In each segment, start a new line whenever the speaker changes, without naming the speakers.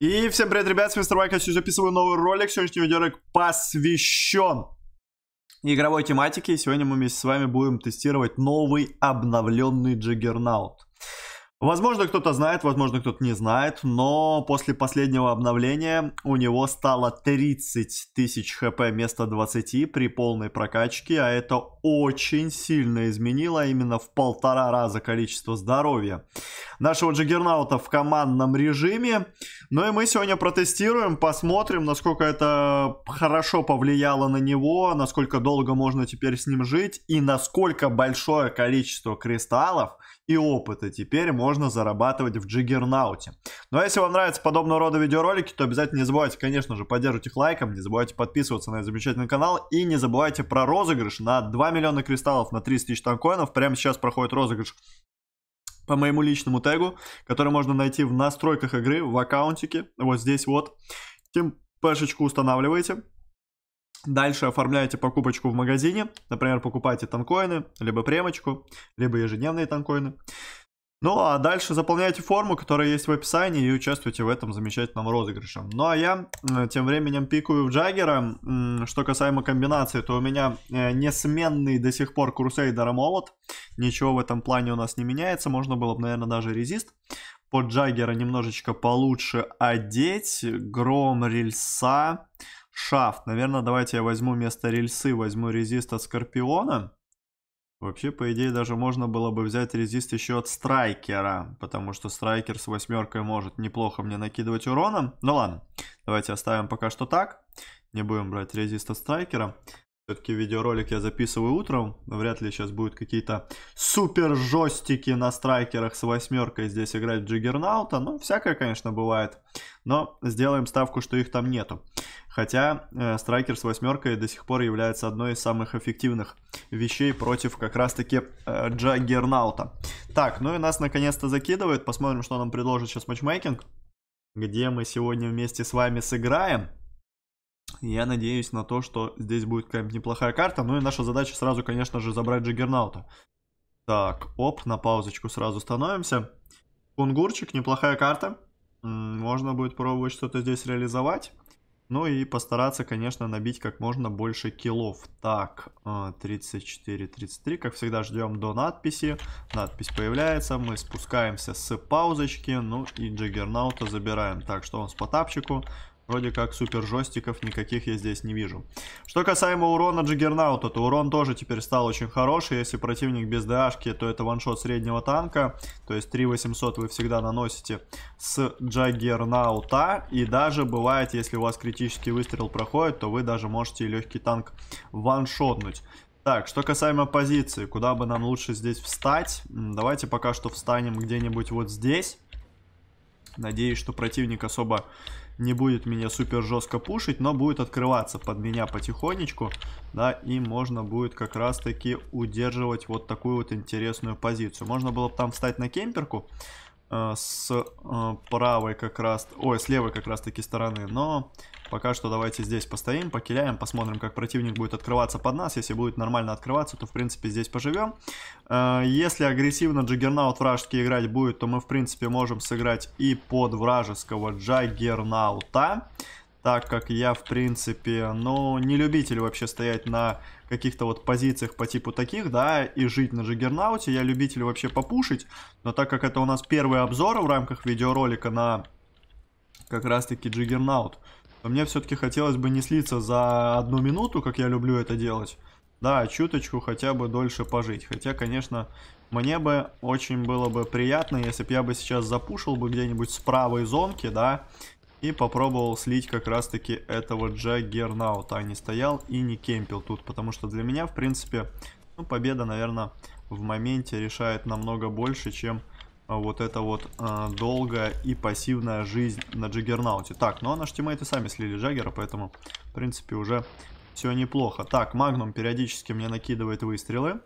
И всем привет, ребят, с Мистер Вайк, я сегодня записываю новый ролик, сегодняшний видеоролик посвящен игровой тематике, сегодня мы вместе с вами будем тестировать новый обновленный Джаггернаут. Возможно, кто-то знает, возможно, кто-то не знает, но после последнего обновления у него стало 30 тысяч хп вместо 20 при полной прокачке, а это очень сильно изменило именно в полтора раза количество здоровья нашего джиггернаута в командном режиме. Ну и мы сегодня протестируем, посмотрим, насколько это хорошо повлияло на него, насколько долго можно теперь с ним жить и насколько большое количество кристаллов и опыта теперь можно можно зарабатывать в Джиггернауте. Ну а если вам нравятся подобного рода видеоролики, то обязательно не забывайте, конечно же, поддерживать их лайком, не забывайте подписываться на этот замечательный канал и не забывайте про розыгрыш на 2 миллиона кристаллов на 30 тысяч танкоинов. Прямо сейчас проходит розыгрыш по моему личному тегу, который можно найти в настройках игры, в аккаунтике, вот здесь вот. Темпешечку устанавливаете. Дальше оформляете покупочку в магазине, например, покупаете танкоины, либо премочку, либо ежедневные танкоины. Ну а дальше заполняйте форму, которая есть в описании, и участвуйте в этом замечательном розыгрыше. Ну а я э, тем временем пикую в Джаггера. Что касаемо комбинации, то у меня э, несменный до сих пор Крусейдер и Молот. Ничего в этом плане у нас не меняется. Можно было бы, наверное, даже резист под Джаггера немножечко получше одеть. Гром, рельса, шафт. Наверное, давайте я возьму вместо рельсы, возьму резист от Скорпиона. Вообще, по идее, даже можно было бы взять резист еще от страйкера, потому что страйкер с восьмеркой может неплохо мне накидывать урона. Ну ладно, давайте оставим пока что так. Не будем брать резист от страйкера. Все-таки видеоролик я записываю утром. Вряд ли сейчас будут какие-то супер жестики на страйкерах с восьмеркой здесь играть Джиггернаута. Ну, всякое, конечно, бывает. Но сделаем ставку, что их там нету. Хотя э, страйкер с восьмеркой до сих пор является одной из самых эффективных вещей против как раз-таки э, Джаггернаута. Так, ну и нас наконец-то закидывает. Посмотрим, что нам предложит сейчас матчмейкинг. Где мы сегодня вместе с вами сыграем. Я надеюсь на то, что здесь будет какая-нибудь неплохая карта. Ну и наша задача сразу, конечно же, забрать Джиггернаута. Так, оп, на паузочку сразу становимся. Кунгурчик, неплохая карта. Можно будет пробовать что-то здесь реализовать. Ну и постараться, конечно, набить как можно больше киллов. Так, 34-33, э, как всегда ждем до надписи. Надпись появляется, мы спускаемся с паузочки, ну и Джиггернаута забираем. Так, что он с потапчику? Вроде как супер жестиков никаких я здесь не вижу. Что касаемо урона Джиггернаута, то урон тоже теперь стал очень хороший. Если противник без ДАшки, то это ваншот среднего танка. То есть 3800 вы всегда наносите с Джаггернаута. И даже бывает, если у вас критический выстрел проходит, то вы даже можете и легкий танк ваншотнуть. Так, что касаемо позиции, куда бы нам лучше здесь встать? Давайте пока что встанем где-нибудь вот здесь. Надеюсь, что противник особо не будет меня супер жестко пушить, но будет открываться под меня потихонечку, да, и можно будет как раз таки удерживать вот такую вот интересную позицию. Можно было бы там встать на кемперку, Э, с э, правой как раз, ой, с левой как раз таки стороны, но пока что давайте здесь постоим, покиляем, посмотрим, как противник будет открываться под нас, если будет нормально открываться, то в принципе здесь поживем. Э, если агрессивно джаггернаут вражеский играть будет, то мы в принципе можем сыграть и под вражеского джаггернаута, так как я в принципе, ну, не любитель вообще стоять на каких-то вот позициях по типу таких, да, и жить на Джиггернауте. Я любитель вообще попушить, но так как это у нас первый обзор в рамках видеоролика на как раз-таки Джиггернаут, то мне все-таки хотелось бы не слиться за одну минуту, как я люблю это делать, да, а чуточку хотя бы дольше пожить. Хотя, конечно, мне бы очень было бы приятно, если бы я бы сейчас запушил бы где-нибудь с правой зонки, да, и попробовал слить как раз таки этого Джаггернаута, а не стоял и не кемпил тут, потому что для меня, в принципе, ну, победа, наверное, в моменте решает намного больше, чем а, вот эта вот э, долгая и пассивная жизнь на Джаггернауте. Так, ну а наши тиммейты сами слили Джаггера, поэтому, в принципе, уже все неплохо. Так, Магнум периодически мне накидывает выстрелы,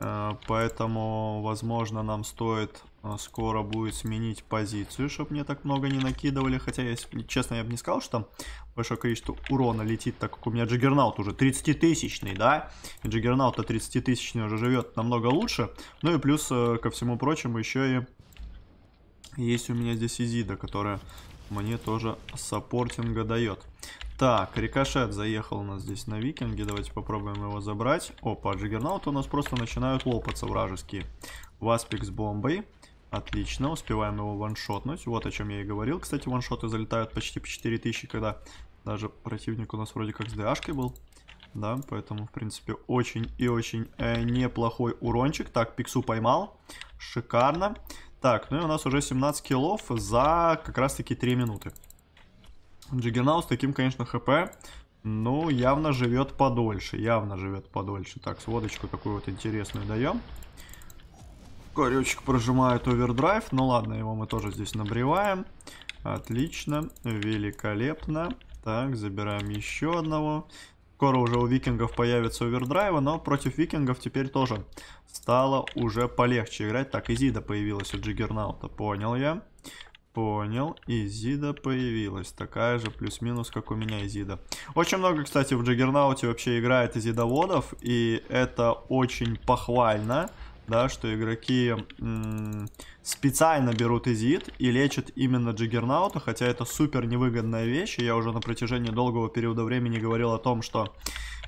э, поэтому, возможно, нам стоит а, скоро будет сменить позицию, чтобы мне так много не накидывали. Хотя, если честно, я бы не сказал, что там большое количество урона летит, так как у меня Джиггернаут уже 30-тысячный, да? И Джиггернаут-то 30-тысячный уже живет намного лучше. Ну и плюс, э, ко всему прочему, еще и есть у меня здесь Изида, которая мне тоже саппортинга дает. Так, рикошет заехал у нас здесь на викинге. Давайте попробуем его забрать. Опа, джиггернауты у нас просто начинают лопаться вражеские. Васпик с бомбой. Отлично, успеваем его ваншотнуть. Вот о чем я и говорил. Кстати, ваншоты залетают почти по 4000, когда даже противник у нас вроде как с ДАшкой был. Да, поэтому, в принципе, очень и очень э, неплохой урончик. Так, Пиксу поймал. Шикарно. Так, ну и у нас уже 17 киллов за как раз-таки 3 минуты. Джиггернау с таким, конечно, хп. Ну, явно живет подольше, явно живет подольше. Так, сводочку такую вот интересную даем. Корючек прожимает овердрайв. Ну ладно, его мы тоже здесь набреваем. Отлично, великолепно. Так, забираем еще одного. Скоро уже у викингов появится овердрайва, но против викингов теперь тоже стало уже полегче играть. Так, Изида появилась у Джиггернаута, понял я. Понял, Изида появилась. Такая же плюс-минус, как у меня Изида. Очень много, кстати, в Джиггернауте вообще играет Изидоводов, и это очень похвально да, что игроки специально берут изит и лечат именно джиггернаута, хотя это супер невыгодная вещь, и я уже на протяжении долгого периода времени говорил о том, что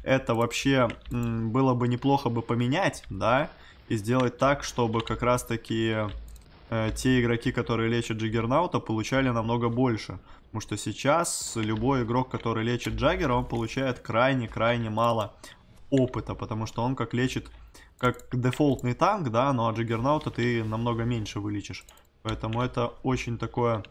это вообще было бы неплохо бы поменять, да, и сделать так, чтобы как раз-таки э, те игроки, которые лечат джиггернаута, получали намного больше. Потому что сейчас любой игрок, который лечит Джаггера, он получает крайне-крайне мало опыта, потому что он как лечит, как дефолтный танк, да, но ну, от а Джиггернаута ты намного меньше вылечишь. Поэтому это очень такое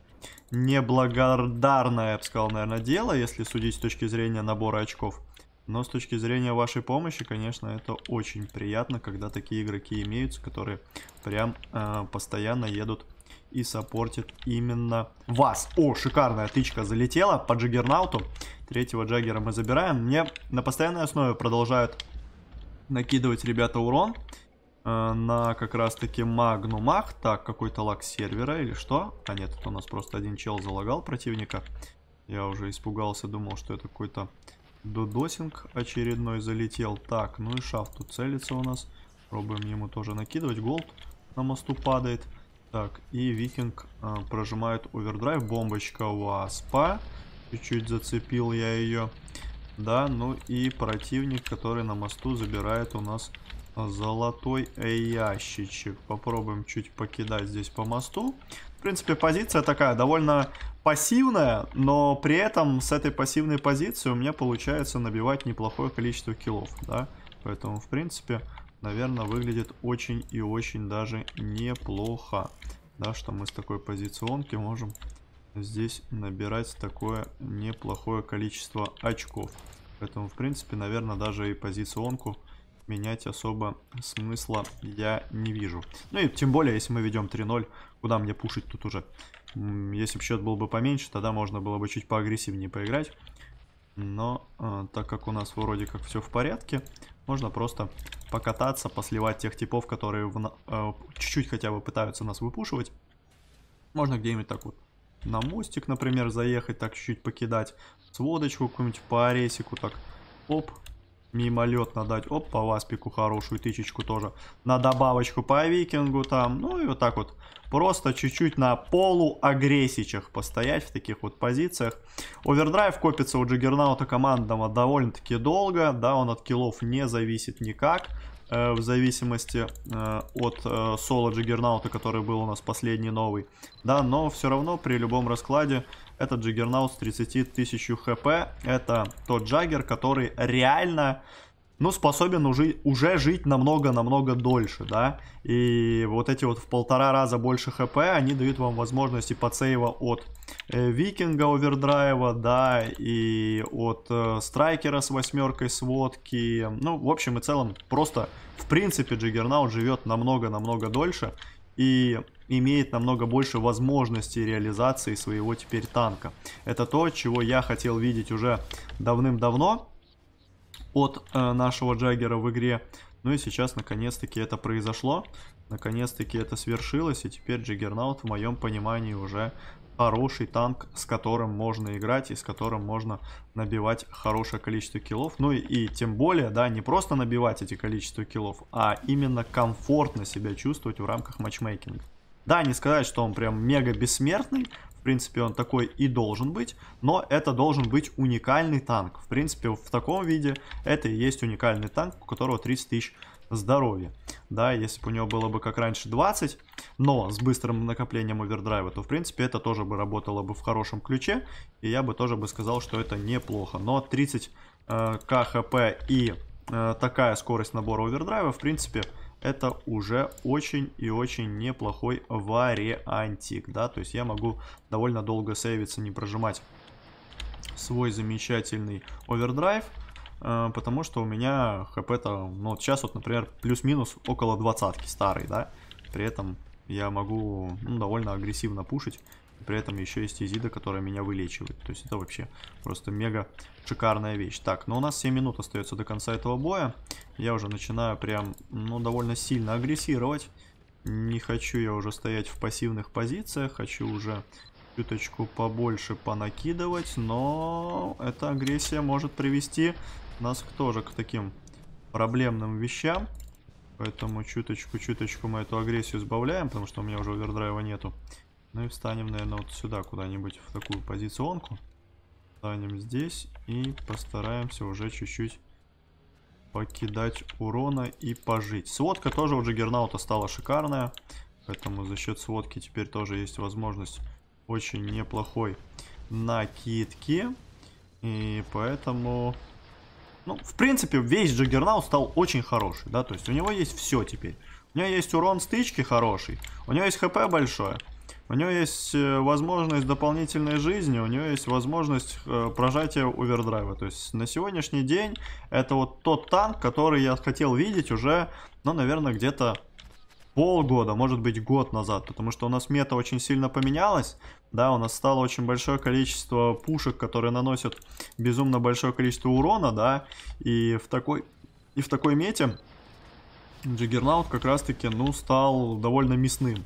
неблагодарное, я бы сказал, наверное, дело, если судить с точки зрения набора очков. Но с точки зрения вашей помощи, конечно, это очень приятно, когда такие игроки имеются, которые прям э, постоянно едут и саппортит именно вас. О, шикарная тычка залетела по джаггернауту. Третьего джаггера мы забираем. Мне на постоянной основе продолжают накидывать ребята урон э, на как раз таки магнумах. Так, какой-то лаг сервера или что? А нет, это у нас просто один чел залагал противника. Я уже испугался, думал, что это какой-то додосинг очередной залетел. Так, ну и шаф тут целится у нас. Пробуем ему тоже накидывать. Голд на мосту падает. Так, и Викинг а, прожимает овердрайв. Бомбочка у Аспа. Чуть-чуть зацепил я ее. Да, ну и противник, который на мосту забирает у нас а, золотой ящичек. Попробуем чуть покидать здесь по мосту. В принципе, позиция такая довольно пассивная, но при этом с этой пассивной позиции у меня получается набивать неплохое количество киллов, да. Поэтому, в принципе, наверное, выглядит очень и очень даже неплохо. Да, что мы с такой позиционки можем здесь набирать такое неплохое количество очков. Поэтому, в принципе, наверное, даже и позиционку менять особо смысла я не вижу. Ну и тем более, если мы ведем 3-0, куда мне пушить тут уже? Если бы счет был бы поменьше, тогда можно было бы чуть поагрессивнее поиграть. Но э, так как у нас вроде как все в порядке, можно просто покататься, посливать тех типов, которые э, чуть-чуть э, хотя бы пытаются нас выпушивать. Можно где-нибудь так вот на мостик, например, заехать, так чуть-чуть покидать. Сводочку какую-нибудь по аресику так, оп, мимолетно дать, оп, по Васпику хорошую тычечку тоже, на добавочку по Викингу там, ну и вот так вот, просто чуть-чуть на полуагрессичах постоять в таких вот позициях. Овердрайв копится у Джиггернаута командного довольно-таки долго, да, он от киллов не зависит никак, Э, в зависимости э, от э, соло джиггернаута, который был у нас последний новый. Да, но все равно при любом раскладе этот джиггернаут с 30 тысяч хп это тот джаггер, который реально ну способен уже, уже жить намного-намного дольше, да, и вот эти вот в полтора раза больше хп, они дают вам возможности подсейва от э, Викинга Овердрайва, да, и от э, Страйкера с восьмеркой сводки, ну, в общем и целом, просто, в принципе, Джиггернаут живет намного-намного дольше и имеет намного больше возможностей реализации своего теперь танка. Это то, чего я хотел видеть уже давным-давно, от э, нашего Джаггера в игре. Ну и сейчас наконец-таки это произошло. Наконец-таки это свершилось. И теперь Джиггернаут, в моем понимании, уже хороший танк, с которым можно играть и с которым можно набивать хорошее количество киллов. Ну и, и тем более, да, не просто набивать эти количество киллов, а именно комфортно себя чувствовать в рамках матчмейкинга. Да, не сказать, что он прям мега бессмертный, принципе, он такой и должен быть, но это должен быть уникальный танк. В принципе, в таком виде это и есть уникальный танк, у которого 30 тысяч здоровья. Да, если бы у него было бы как раньше 20, но с быстрым накоплением овердрайва, то в принципе это тоже бы работало бы в хорошем ключе, и я бы тоже бы сказал, что это неплохо. Но 30 э, кхп и э, такая скорость набора овердрайва, в принципе, это уже очень и очень неплохой вариантик, да, то есть я могу довольно долго сейвиться, не прожимать свой замечательный овердрайв, э, потому что у меня хп-то, ну вот сейчас вот, например, плюс-минус около двадцатки старый, да, при этом я могу ну, довольно агрессивно пушить при этом еще есть Изида, которая меня вылечивает. То есть это вообще просто мега шикарная вещь. Так, но ну у нас 7 минут остается до конца этого боя. Я уже начинаю прям, ну, довольно сильно агрессировать. Не хочу я уже стоять в пассивных позициях, хочу уже чуточку побольше понакидывать, но эта агрессия может привести нас тоже к таким проблемным вещам. Поэтому чуточку-чуточку мы эту агрессию сбавляем, потому что у меня уже овердрайва нету. Ну и встанем, наверное, вот сюда куда-нибудь в такую позиционку. Встанем здесь и постараемся уже чуть-чуть покидать урона и пожить. Сводка тоже у Джиггернаута стала шикарная. Поэтому за счет сводки теперь тоже есть возможность очень неплохой накидки. И поэтому... Ну, в принципе, весь Джаггернаут стал очень хороший, да, то есть у него есть все теперь. У него есть урон стычки хороший, у него есть хп большое, у него есть э, возможность дополнительной жизни, у него есть возможность э, прожатия овердрайва. То есть на сегодняшний день это вот тот танк, который я хотел видеть уже, ну, наверное, где-то полгода, может быть, год назад, потому что у нас мета очень сильно поменялась, да, у нас стало очень большое количество пушек, которые наносят безумно большое количество урона, да, и в такой, и в такой мете Джиггернаут как раз-таки, ну, стал довольно мясным.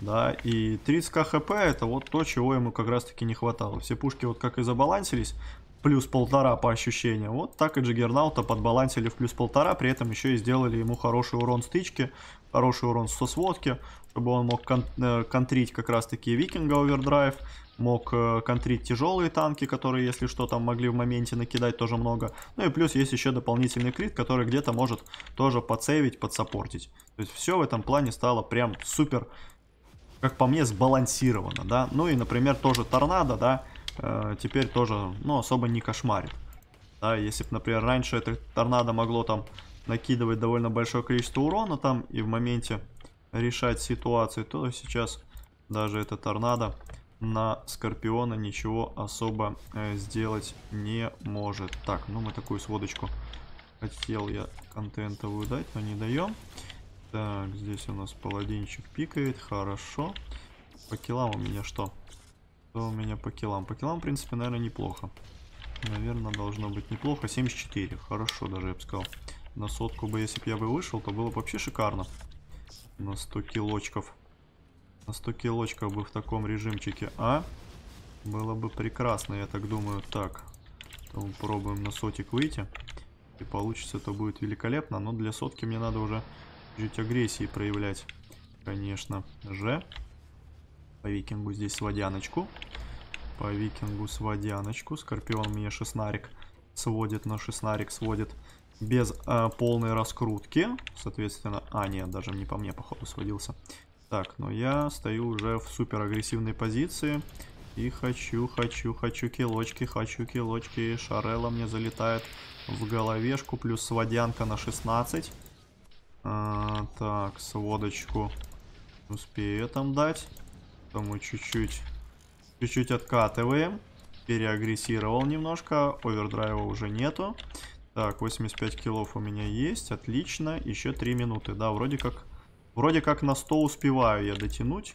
Да, и 30 хп это вот то, чего ему как раз таки не хватало. Все пушки вот как и забалансились, плюс полтора по ощущениям. Вот так и Джиггернаута подбалансили в плюс полтора, при этом еще и сделали ему хороший урон стычки, хороший урон со сводки, чтобы он мог кон э, контрить как раз таки Викинга Овердрайв, мог э, контрить тяжелые танки, которые, если что, там могли в моменте накидать тоже много. Ну и плюс есть еще дополнительный крит, который где-то может тоже подсейвить, подсопортить То есть все в этом плане стало прям супер как по мне, сбалансировано, да. Ну и, например, тоже торнадо, да, э, теперь тоже, ну, особо не кошмарит. Да, если бы, например, раньше это торнадо могло там накидывать довольно большое количество урона там и в моменте решать ситуации, то сейчас даже это торнадо на Скорпиона ничего особо э, сделать не может. Так, ну мы такую сводочку хотел я контентовую дать, но не даем. Так, здесь у нас паладинчик пикает, хорошо. По килам у меня что? Что у меня по килам? По килам, в принципе, наверное, неплохо. Наверное, должно быть неплохо. 74, хорошо даже, я бы сказал. На сотку бы, если бы я бы вышел, то было бы вообще шикарно. На 100 килочков. На 100 килочков бы в таком режимчике, а? Было бы прекрасно, я так думаю. Так, то мы пробуем на сотик выйти. И получится это будет великолепно, но для сотки мне надо уже чуть агрессии проявлять, конечно же. По викингу здесь с водяночку. По викингу с водяночку. Скорпион мне шестнарик сводит, на шестнарик сводит без э, полной раскрутки. Соответственно, а нет, даже не по мне, походу, сводился. Так, но я стою уже в супер агрессивной позиции. И хочу, хочу, хочу килочки, хочу килочки. Шарелла мне залетает в головешку. Плюс сводянка на 16. А, так, сводочку успею там дать. Потом мы чуть-чуть чуть-чуть откатываем. Переагрессировал немножко. Овердрайва уже нету. Так, 85 килов у меня есть. Отлично. Еще 3 минуты. Да, вроде как... Вроде как на 100 успеваю я дотянуть.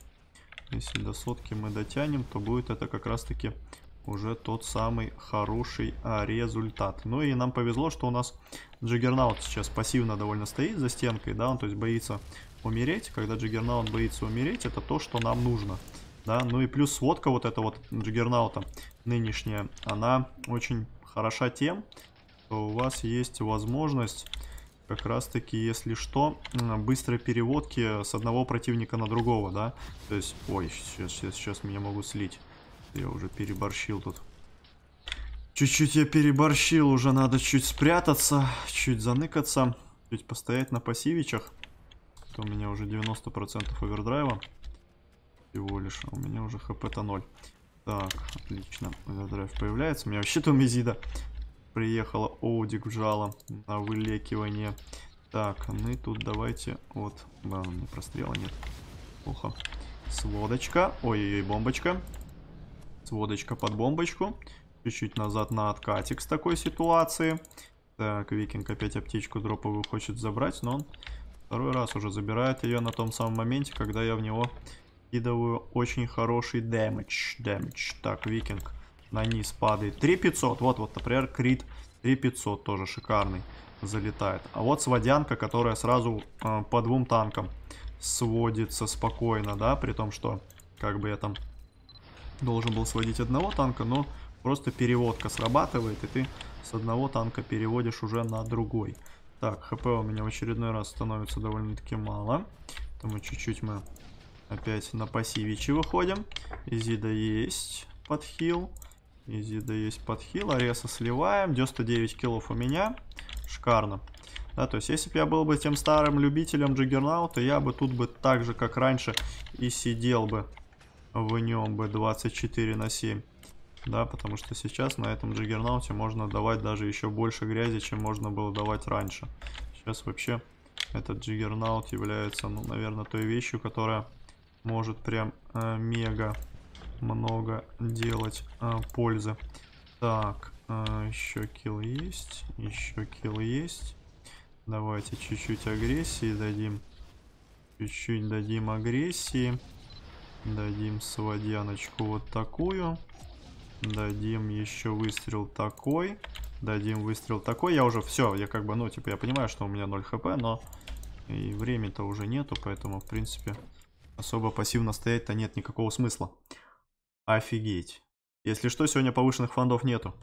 Если до сотки мы дотянем, то будет это как раз-таки уже тот самый хороший а, результат. Ну и нам повезло, что у нас Джиггернаут сейчас пассивно довольно стоит за стенкой, да, он то есть боится умереть. Когда Джиггернаут боится умереть, это то, что нам нужно, да. Ну и плюс сводка вот эта вот Джиггернаута нынешняя, она очень хороша тем, что у вас есть возможность как раз таки, если что, быстрой переводки с одного противника на другого, да. То есть, ой, сейчас, сейчас, сейчас меня могут слить я уже переборщил тут. Чуть-чуть я переборщил, уже надо чуть спрятаться, чуть заныкаться, чуть постоять на пассивичах. Это у меня уже 90% овердрайва. Всего лишь, а у меня уже хп-то 0. Так, отлично, овердрайв появляется. У меня вообще-то мезида приехала, оудик вжала на вылекивание. Так, мы ну тут давайте, вот, Да, у меня прострела нет. Плохо. Сводочка, ой-ой-ой, бомбочка. Сводочка под бомбочку. Чуть-чуть назад на откатик с такой ситуации. Так, Викинг опять аптечку дроповую хочет забрать, но он второй раз уже забирает ее на том самом моменте, когда я в него кидываю очень хороший дэмэдж. Дэмэдж. Так, Викинг на низ падает. 3500. Вот, вот, например, Крит 3500 тоже шикарный залетает. А вот сводянка, которая сразу э, по двум танкам сводится спокойно, да, при том, что как бы я там должен был сводить одного танка, но просто переводка срабатывает, и ты с одного танка переводишь уже на другой. Так, хп у меня в очередной раз становится довольно-таки мало. Потому чуть-чуть мы опять на пассивичи выходим. Изида есть подхил. Изида есть подхил. Ареса сливаем. 99 киллов у меня. Шикарно. Да, то есть, если бы я был бы тем старым любителем джиггернаута, я бы тут бы так же, как раньше, и сидел бы в нем бы 24 на 7. Да, потому что сейчас на этом джиггернауте можно давать даже еще больше грязи, чем можно было давать раньше. Сейчас вообще этот джиггернаут является, ну, наверное, той вещью, которая может прям э, мега много делать э, пользы. Так, э, еще килл есть, еще килл есть. Давайте чуть-чуть агрессии дадим. Чуть-чуть дадим агрессии. Дадим сводяночку вот такую. Дадим еще выстрел такой. Дадим выстрел такой. Я уже все, я как бы, ну, типа, я понимаю, что у меня 0 хп, но и времени-то уже нету, поэтому, в принципе, особо пассивно стоять-то нет никакого смысла. Офигеть. Если что, сегодня повышенных фондов нету.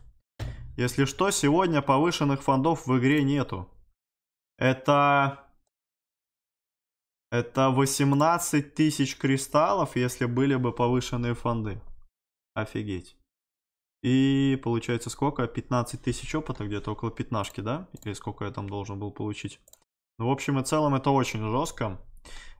Если что, сегодня повышенных фондов в игре нету. Это это 18 тысяч кристаллов, если были бы повышенные фонды. Офигеть. И получается сколько? 15 тысяч опыта, где-то около пятнашки, да? Или сколько я там должен был получить? Ну, в общем и целом, это очень жестко.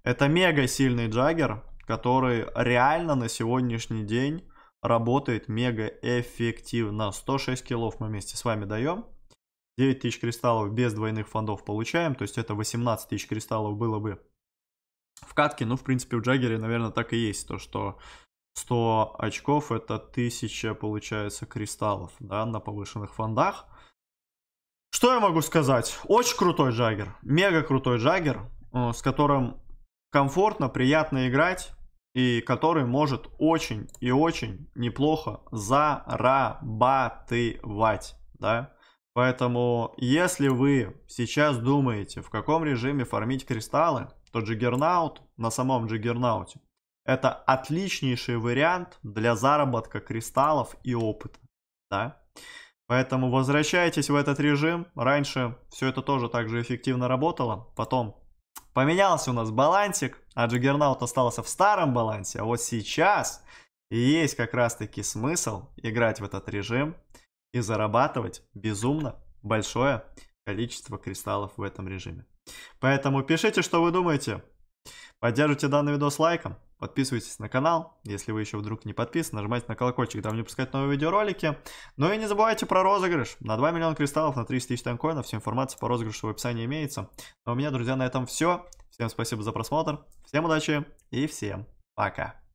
Это мега сильный джаггер, который реально на сегодняшний день работает мега эффективно. 106 килов мы вместе с вами даем. 9 тысяч кристаллов без двойных фондов получаем, то есть это 18 тысяч кристаллов было бы в катке, ну, в принципе, у Джаггери, наверное, так и есть, то, что 100 очков — это 1000, получается, кристаллов, да, на повышенных фондах. Что я могу сказать? Очень крутой Джаггер, мега крутой Джаггер, э, с которым комфортно, приятно играть, и который может очень и очень неплохо зарабатывать, да. Поэтому, если вы сейчас думаете, в каком режиме фармить кристаллы — что Джиггернаут на самом Джиггернауте это отличнейший вариант для заработка кристаллов и опыта, да. Поэтому возвращайтесь в этот режим. Раньше все это тоже так же эффективно работало. Потом поменялся у нас балансик, а Джиггернаут остался в старом балансе. А вот сейчас есть как раз-таки смысл играть в этот режим и зарабатывать безумно большое количество кристаллов в этом режиме. Поэтому пишите, что вы думаете. Поддержите данный видос лайком, подписывайтесь на канал, если вы еще вдруг не подписаны, нажимайте на колокольчик, дабы не пускать новые видеоролики. Ну и не забывайте про розыгрыш. На 2 миллиона кристаллов, на 300 тысяч танкоинов, вся информация по розыгрышу в описании имеется. Но ну а у меня, друзья, на этом все. Всем спасибо за просмотр, всем удачи и всем пока.